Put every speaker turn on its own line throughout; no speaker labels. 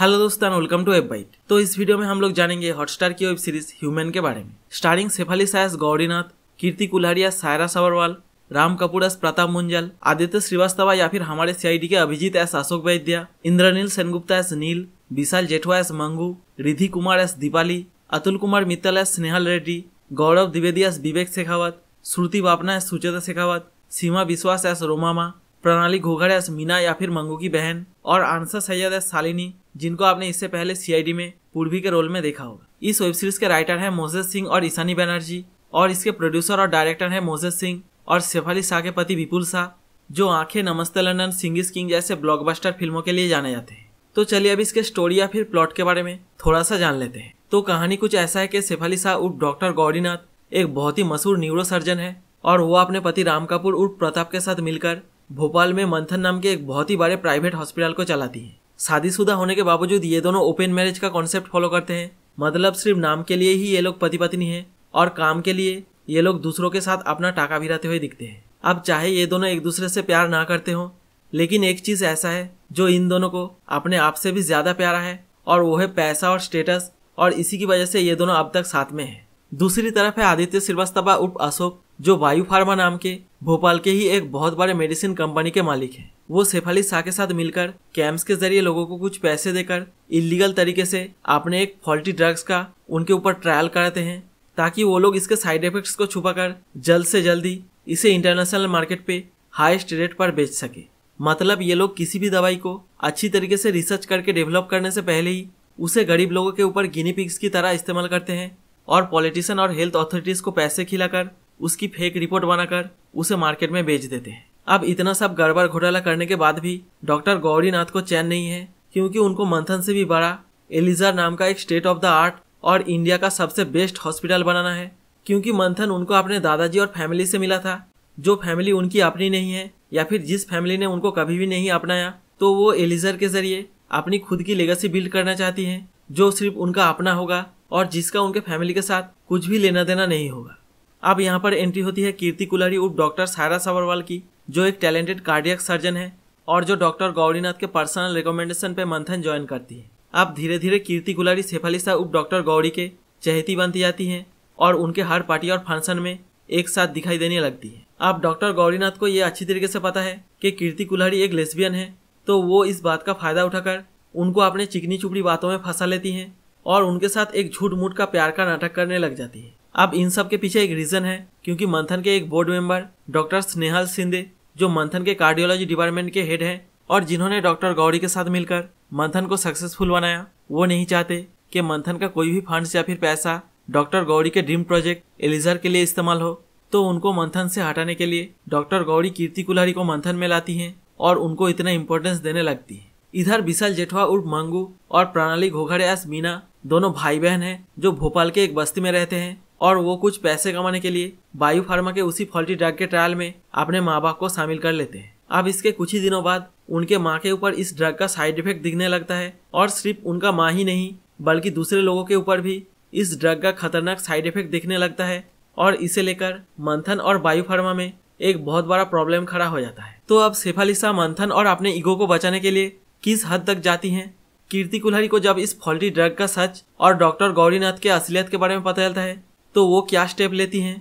hello दोस्तों welcome to web bite तो इस वीडियो में हम लोग जानेंगे हॉटस्टार की वेब सीरीज ह्यूमन के बारे में स्टारिंग सेफाली सायस गौरीनाथ कीर्ति कुल्हारिया सायरा सवरवाल राम कपूर एस प्रताप मुंजल आदित्य श्रीवास्तव या फिर हमारे सीआईडी के Abhijeet as Ashok Vaidya Indraneil Sengupta as Neel Vishal Jethwa as Mangu Ridhi Kumar as Deepali Atul Kumar Mittal as Snehal Reddy Gaurav Dwivedi as Vivek Shekhawat Shruti Bapna as Sucheta Shekhawat Seema Biswas as रोमामा प्रणाली घोघड़ एस मीना या फिर मंगू की बहन और आंसर सैयद एस शालिनी जिनको आपने इससे पहले सीआईडी में पूर्वी के रोल में देखा होगा इस वेब सीरीज के राइटर हैं मोजेस सिंह और ईशानी बैनर्जी और इसके प्रोड्यूसर और डायरेक्टर हैं मोजेस सिंह और शेफाली शाह के पति विपुल शाह जो आंखें नमस्ते लंदन सिंगिस किंग जैसे ब्लॉकबस्टर फिल्मों के लिए जाने जाते हैं तो चलिए अब इसके स्टोरी या फिर प्लॉट के बारे में थोड़ा सा जान लेते हैं तो कहानी कुछ ऐसा है कि शेफाली शाह उर्फ डॉक्टर गौरीनाथ एक बहुत ही मशहूर न्यूरो सर्जन है और वो अपने पति राम कपूर उर्फ प्रताप के साथ मिलकर भोपाल में मंथन नाम के एक बहुत ही बड़े प्राइवेट हॉस्पिटल को चलाती है शादीशुदा होने के बावजूद ये दोनों ओपन मैरिज का कॉन्सेप्ट फॉलो करते हैं मतलब सिर्फ नाम के लिए ही ये लोग पति पत्नी है और काम के लिए ये लोग दूसरों के साथ अपना टाका भिराते हुए दिखते हैं अब चाहे ये दोनों एक दूसरे से प्यार ना करते हो लेकिन एक चीज ऐसा है जो इन दोनों को अपने आप से भी ज्यादा प्यारा है और वो है पैसा और स्टेटस और इसी की वजह से ये दोनों अब तक साथ में है दूसरी तरफ है आदित्य श्रीवास्तवा उप अशोक जो वायु फार्मा नाम के भोपाल के ही एक बहुत बड़े मेडिसिन कंपनी के मालिक है वो सेफाली शाह के साथ मिलकर कैंप्स के जरिए लोगों को कुछ पैसे देकर इलीगल तरीके से अपने एक फॉल्टी ड्रग्स का उनके ऊपर ट्रायल कराते हैं ताकि वो लोग इसके साइड इफेक्ट्स को छुपाकर जल्द से जल्दी इसे इंटरनेशनल मार्केट पे हाईएस्ट रेट पर बेच सके मतलब ये लोग किसी भी दवाई को अच्छी तरीके से रिसर्च करके डेवलप करने से पहले ही उसे गरीब लोगों के ऊपर गिनी पिग्स की तरह इस्तेमाल करते हैं और पॉलिटिशियन और हेल्थ अथॉरिटीज़ को पैसे खिलाकर उसकी फेक रिपोर्ट बनाकर उसे मार्केट में बेच देते हैं अब इतना सब गड़बड़ घोटाला करने के बाद भी डॉक्टर गौरीनाथ को चैन नहीं है क्योंकि उनको मंथन से भी बड़ा एलिजा नाम का एक स्टेट ऑफ द आर्ट और इंडिया का सबसे बेस्ट हॉस्पिटल बनाना है क्योंकि मंथन उनको अपने दादाजी और फैमिली से मिला था जो फैमिली उनकी अपनी नहीं है या फिर जिस फैमिली ने उनको कभी भी नहीं अपनाया तो वो एलिजर के जरिए अपनी खुद की लेगेसी बिल्ड करना चाहती हैं जो सिर्फ उनका अपना होगा और जिसका उनके फैमिली के साथ कुछ भी लेना देना नहीं होगा अब यहाँ पर एंट्री होती है कीर्ति कुलारी उप डॉक्टर सायरा सावरवाल की जो एक टैलेंटेड कार्डियक सर्जन है और जो डॉक्टर गौरीनाथ के पर्सनल रिकमेंडेशन पे मंथन ज्वाइन करती है अब धीरे धीरे कीर्ति गुलारी सेफालिसा उप डॉक्टर गौरी के चहती बनती जाती है और उनके हर पार्टी और फंक्शन में एक साथ दिखाई देने लगती है अब डॉक्टर गौरीनाथ को यह अच्छी तरीके से पता है कि कीर्ति कुल्हाड़ी एक लेस्बियन है तो वो इस बात का फायदा उठाकर उनको अपने चिकनी चुपड़ी बातों में फंसा लेती हैं और उनके साथ एक झूठ मूठ का प्यार का नाटक करने लग जाती है अब इन सब के पीछे एक रीज़न है क्योंकि मंथन के एक board member doctor Snehal Sindhe जो मंथन के कार्डियोलॉजी डिपार्टमेंट के हेड हैं और जिन्होंने डॉक्टर गौरी के साथ मिलकर मंथन को सक्सेसफुल बनाया वो नहीं चाहते कि मंथन का कोई भी फंड्स या फिर पैसा डॉक्टर गौरी के ड्रीम प्रोजेक्ट एलिजर के लिए इस्तेमाल हो तो उनको मंथन से हटाने के लिए डॉक्टर गौरी कीर्ति कुल्हारी को मंथन में लाती हैं और उनको इतना इम्पोर्टेंस देने लगती है इधर विशाल जेठवा उर्फ मंगू और प्रणाली एस मीना दोनों भाई बहन हैं जो भोपाल के एक बस्ती में रहते हैं और वो कुछ पैसे कमाने के लिए बायो फार्मा के उसी फॉल्टी ड्रग के ट्रायल में अपने माँ बाप को शामिल कर लेते हैं अब इसके कुछ ही दिनों बाद उनके माँ के ऊपर इस ड्रग का साइड इफेक्ट दिखने लगता है और सिर्फ उनका माँ ही नहीं बल्कि दूसरे लोगों के ऊपर भी इस ड्रग का खतरनाक साइड इफेक्ट दिखने लगता है और इसे लेकर मंथन और फार्मा में एक बहुत बड़ा प्रॉब्लम खड़ा हो जाता है तो अब सेफालिसा मंथन और अपने ईगो को बचाने के लिए किस हद तक जाती हैं कीर्ति कुल्हरी को जब इस फॉल्टी ड्रग का सच और डॉक्टर गौरीनाथ के असलियत के बारे में पता चलता है तो वो क्या स्टेप लेती हैं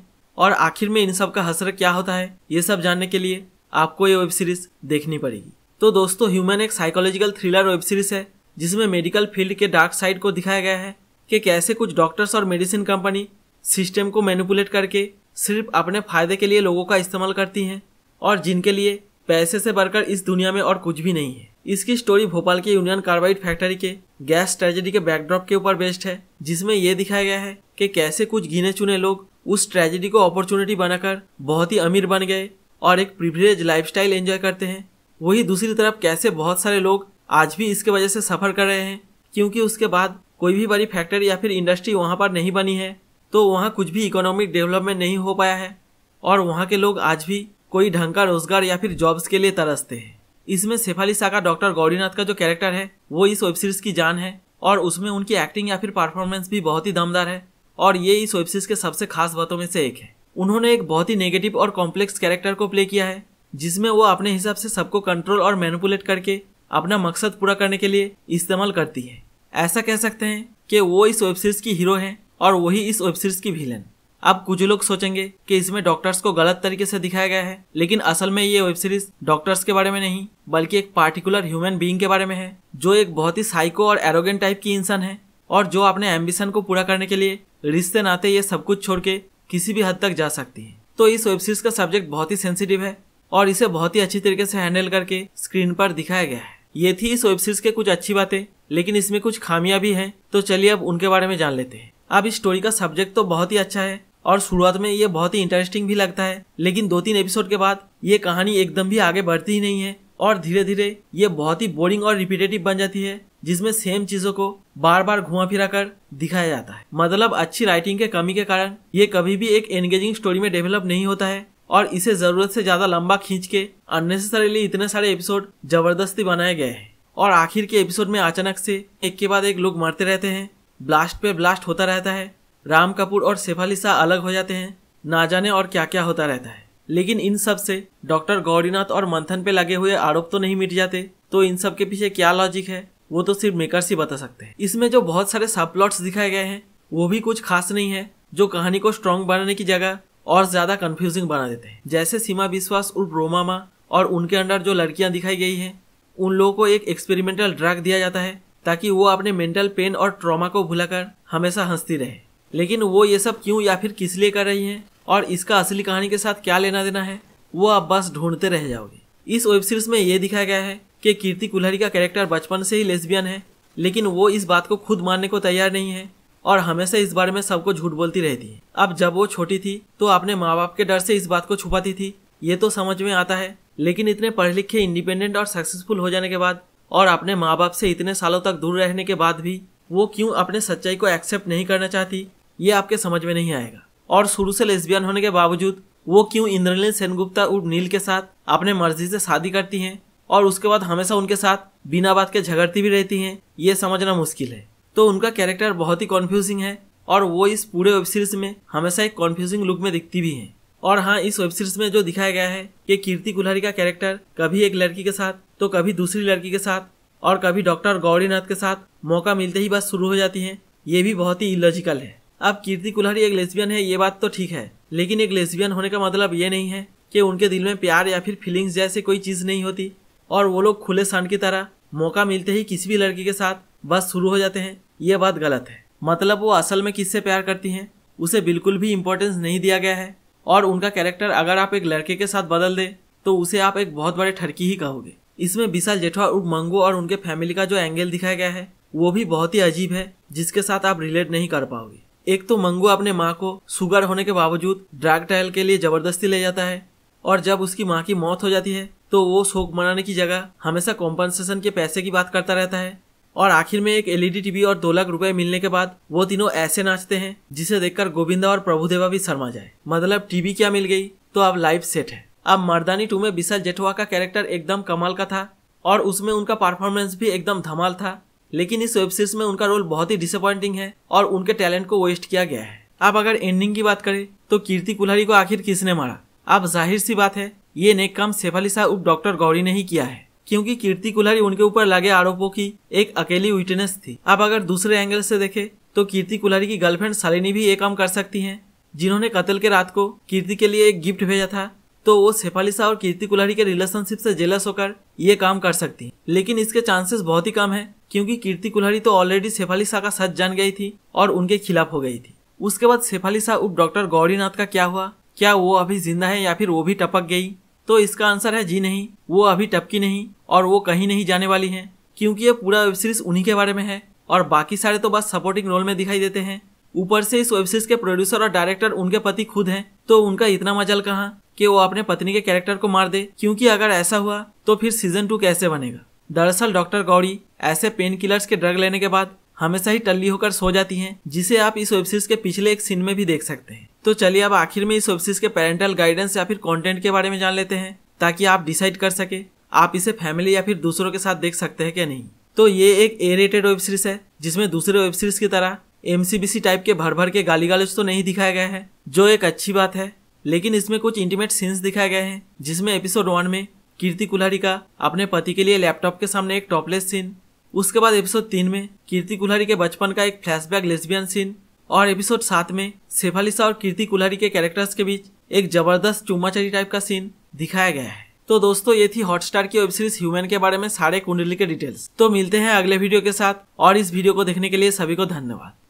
और आखिर में इन सब का हसर क्या होता है ये सब जानने के लिए आपको ये वेब सीरीज देखनी पड़ेगी तो दोस्तों ह्यूमन एक साइकोलॉजिकल थ्रिलर वेब सीरीज है जिसमें मेडिकल फील्ड के डार्क साइड को दिखाया गया है कि कैसे कुछ डॉक्टर्स और मेडिसिन कंपनी सिस्टम को मैनिपुलेट करके सिर्फ अपने फायदे के लिए लोगों का इस्तेमाल करती हैं और जिनके लिए पैसे से बढ़कर इस दुनिया में और कुछ भी नहीं है इसकी स्टोरी भोपाल के यूनियन कार्बाइड फैक्ट्री के गैस ट्रेजेडी के बैकड्रॉप के ऊपर बेस्ड है जिसमें यह दिखाया गया है कि कैसे कुछ गिने चुने लोग उस ट्रेजेडी को अपॉर्चुनिटी बनाकर बहुत ही अमीर बन गए और एक प्रिवरेज लाइफ एंजॉय करते हैं वही दूसरी तरफ कैसे बहुत सारे लोग आज भी इसके वजह से सफ़र कर रहे हैं क्योंकि उसके बाद कोई भी बड़ी फैक्ट्री या फिर इंडस्ट्री वहाँ पर नहीं बनी है तो वहाँ कुछ भी इकोनॉमिक डेवलपमेंट नहीं हो पाया है और वहाँ के लोग आज भी कोई ढंग का रोजगार या फिर जॉब्स के लिए तरसते हैं इसमें शेफाली शाह का डॉक्टर गौरीनाथ का जो कैरेक्टर है वो इस वेब सीरीज की जान है और उसमें उनकी एक्टिंग या फिर परफॉर्मेंस भी बहुत ही दमदार है और ये इस वेब सीरीज के सबसे खास बातों में से एक है उन्होंने एक बहुत ही नेगेटिव और कॉम्प्लेक्स कैरेक्टर को प्ले किया है जिसमें वो अपने हिसाब से सबको कंट्रोल और मैनिपुलेट करके अपना मकसद पूरा करने के लिए इस्तेमाल करती है ऐसा कह सकते हैं कि वो इस वेब सीरीज की हीरो हैं और वही इस वेब सीरीज की विलन अब कुछ लोग सोचेंगे कि इसमें डॉक्टर्स को गलत तरीके से दिखाया गया है लेकिन असल में ये वेब सीरीज डॉक्टर्स के बारे में नहीं बल्कि एक पार्टिकुलर ह्यूमन बीइंग के बारे में है जो एक बहुत ही साइको और एरोगेंट टाइप की इंसान है और जो अपने एम्बिशन को पूरा करने के लिए रिश्ते नाते ये सब कुछ छोड़ के किसी भी हद तक जा सकती है तो इस वेब सीरीज का सब्जेक्ट बहुत ही सेंसिटिव है और इसे बहुत ही अच्छी तरीके से हैंडल करके स्क्रीन पर दिखाया गया है ये थी इस वेब सीरीज के कुछ अच्छी बातें लेकिन इसमें कुछ खामियां भी हैं तो चलिए अब उनके बारे में जान लेते हैं अब इस स्टोरी का सब्जेक्ट तो बहुत ही अच्छा है और शुरुआत में ये बहुत ही इंटरेस्टिंग भी लगता है लेकिन दो तीन एपिसोड के बाद ये कहानी एकदम भी आगे बढ़ती ही नहीं है और धीरे धीरे ये बहुत ही बोरिंग और रिपीटेटिव बन जाती है जिसमें सेम चीजों को बार बार घुमा फिरा कर दिखाया जाता है मतलब अच्छी राइटिंग के कमी के कारण ये कभी भी एक एंगेजिंग स्टोरी में डेवलप नहीं होता है और इसे जरूरत से ज्यादा लंबा खींच के अननेसेसरीली इतने सारे एपिसोड जबरदस्ती बनाए गए हैं और आखिर के एपिसोड में अचानक से एक के बाद एक लोग मरते रहते हैं ब्लास्ट पे ब्लास्ट होता रहता है राम कपूर और शेफाली शाह अलग हो जाते हैं ना जाने और क्या क्या होता रहता है लेकिन इन सब से डॉक्टर गौरीनाथ और मंथन पे लगे हुए आरोप तो नहीं मिट जाते तो इन सब के पीछे क्या लॉजिक है वो तो सिर्फ मेकर्स ही बता सकते हैं इसमें जो बहुत सारे सब प्लॉट्स दिखाए गए हैं वो भी कुछ खास नहीं है जो कहानी को स्ट्रॉन्ग बनाने की जगह और ज्यादा कंफ्यूजिंग बना देते हैं जैसे सीमा विश्वास उर्फ रोमामा और उनके अंडर जो लड़कियां दिखाई गई हैं उन लोगों को एक एक्सपेरिमेंटल ड्रग दिया जाता है ताकि वो अपने मेंटल पेन और ट्रॉमा को भुलाकर हमेशा हंसती रहे लेकिन वो ये सब क्यों या फिर किस लिए कर रही हैं और इसका असली कहानी के साथ क्या लेना देना है वो आप बस ढूंढते रह जाओगे इस वेब सीरीज में ये दिखाया गया है कि कीर्ति कुल्हरी का कैरेक्टर बचपन से ही लेस्बियन है लेकिन वो इस बात को खुद मानने को तैयार नहीं है और हमेशा इस बारे में सबको झूठ बोलती रहती है अब जब वो छोटी थी तो अपने माँ बाप के डर से इस बात को छुपाती थी ये तो समझ में आता है लेकिन इतने पढ़े लिखे इंडिपेंडेंट और सक्सेसफुल हो जाने के बाद और अपने माँ बाप से इतने सालों तक दूर रहने के बाद भी वो क्यों अपने सच्चाई को एक्सेप्ट नहीं करना चाहती ये आपके समझ में नहीं आएगा और शुरू से लेस्बियन होने के बावजूद वो क्यों इंद्रनील सेनगुप्ता नील के साथ अपने मर्जी से शादी करती हैं और उसके बाद हमेशा उनके साथ बिना बात के झगड़ती भी रहती हैं ये समझना मुश्किल है तो उनका कैरेक्टर बहुत ही कॉन्फ्यूजिंग है और वो इस पूरे वेब सीरीज में हमेशा एक कॉन्फ्यूजिंग लुक में दिखती भी हैं और हाँ इस वेब सीरीज में जो दिखाया गया है कि कीर्ति कुल्हारी का कैरेक्टर कभी एक लड़की के साथ तो कभी दूसरी लड़की के साथ और कभी डॉक्टर गौरीनाथ के साथ मौका मिलते ही बात शुरू हो जाती है ये भी बहुत ही इलॉजिकल है अब कीर्ति कुल्हारी एक लेस्बियन है ये बात तो ठीक है लेकिन एक लेस्बियन होने का मतलब ये नहीं है कि उनके दिल में प्यार या फिर फीलिंग्स जैसे कोई चीज़ नहीं होती और वो लोग खुले सन की तरह मौका मिलते ही किसी भी लड़की के साथ बस शुरू हो जाते हैं ये बात गलत है मतलब वो असल में किससे प्यार करती हैं उसे बिल्कुल भी इम्पोर्टेंस नहीं दिया गया है और उनका कैरेक्टर अगर आप एक लड़के के साथ बदल दें तो उसे आप एक बहुत बड़े ठरकी ही कहोगे इसमें विशाल जेठवा उर्फ मंगू और उनके फैमिली का जो एंगल दिखाया गया है वो भी बहुत ही अजीब है जिसके साथ आप रिलेट नहीं कर पाओगे एक तो मंगू अपने माँ को सुगर होने के बावजूद ड्रग ट्रायल के लिए जबरदस्ती ले जाता है और जब उसकी माँ की मौत हो जाती है तो वो शोक मनाने की जगह हमेशा कॉम्पनसेशन के पैसे की बात करता रहता है और आखिर में एक एलईडी टीवी e और दो लाख रुपए मिलने के बाद वो तीनों ऐसे नाचते हैं जिसे देखकर गोविंदा और प्रभुदेवा भी शर्मा जाए मतलब टीवी क्या मिल गई तो अब लाइफ सेट है अब मर्दानी टू में विशाल जेठवा का कैरेक्टर एकदम कमाल का था और उसमें उनका परफॉर्मेंस भी एकदम धमाल था लेकिन इस वेब सीरीज में उनका रोल बहुत ही डिसअपॉइंटिंग है और उनके टैलेंट को वेस्ट किया गया है आप अगर एंडिंग की बात करें तो कीर्ति कुल्हारी को आखिर किसने मारा आप जाहिर सी बात है ये नेक काम शेफाली शाह उप डॉक्टर गौरी ने ही किया है क्योंकि कीर्ति कुल्हारी उनके ऊपर लगे आरोपों की एक अकेली विटनेस थी आप अगर दूसरे एंगल से देखें तो कीर्ति कुल्हारी की गर्लफ्रेंड शालिनी भी ये काम कर सकती हैं जिन्होंने कत्ल के रात को कीर्ति के लिए एक गिफ्ट भेजा था तो वो शेफालिशा और कीर्ति कुलारी के रिलेशनशिप से जेलस होकर ये काम कर सकती लेकिन इसके चांसेस बहुत ही कम है क्योंकि कीर्ति कुल्हारी तो ऑलरेडी शेफाली शाह का सच जान गई थी और उनके खिलाफ हो गई थी उसके बाद शेफाली शाह उप डॉक्टर गौरीनाथ का क्या हुआ क्या वो अभी जिंदा है या फिर वो भी टपक गई तो इसका आंसर है जी नहीं वो अभी टपकी नहीं और वो कहीं नहीं जाने वाली है क्योंकि ये पूरा वेब सीरीज उन्हीं के बारे में है और बाकी सारे तो बस सपोर्टिंग रोल में दिखाई देते हैं ऊपर से इस वेब सीरीज के प्रोड्यूसर और डायरेक्टर उनके पति खुद हैं तो उनका इतना मजल कहाँ कि वो अपने पत्नी के कैरेक्टर को मार दे क्योंकि अगर ऐसा हुआ तो फिर सीजन टू कैसे बनेगा दरअसल डॉक्टर गौरी ऐसे पेन किलर्स के ड्रग लेने के बाद हमेशा ही टल्ली होकर सो जाती हैं जिसे आप इस वेब सीरीज के पिछले एक सीन में भी देख सकते हैं तो चलिए अब आखिर में इस वेब सीरीज के पेरेंटल गाइडेंस या फिर कंटेंट के बारे में जान लेते हैं ताकि आप डिसाइड कर सके आप इसे फैमिली या फिर दूसरों के साथ देख सकते हैं क्या नहीं तो ये एक ए रेटेड वेब सीरीज है जिसमें दूसरे वेब सीरीज की तरह एमसीबीसी टाइप के भर भर के गाली गालोच तो नहीं दिखाया गया है जो एक अच्छी बात है लेकिन इसमें कुछ इंटीमेट सीन्स दिखाए गए हैं जिसमें एपिसोड वन में कीर्ति कुल्हारी का अपने पति के लिए लैपटॉप के सामने एक टॉपलेस सीन उसके बाद एपिसोड तीन में कीर्ति कुल्हारी के बचपन का एक फ्लैशबैक लेस्बियन सीन और एपिसोड सात में शेफालिसा और कीर्ति कुल्हारी के कैरेक्टर्स के बीच एक जबरदस्त चुम्माचरी टाइप का सीन दिखाया गया है तो दोस्तों ये थी हॉटस्टार की वेब सीरीज ह्यूमन के बारे में सारे कुंडली के डिटेल्स तो मिलते हैं अगले वीडियो के साथ और इस वीडियो को देखने के लिए सभी को धन्यवाद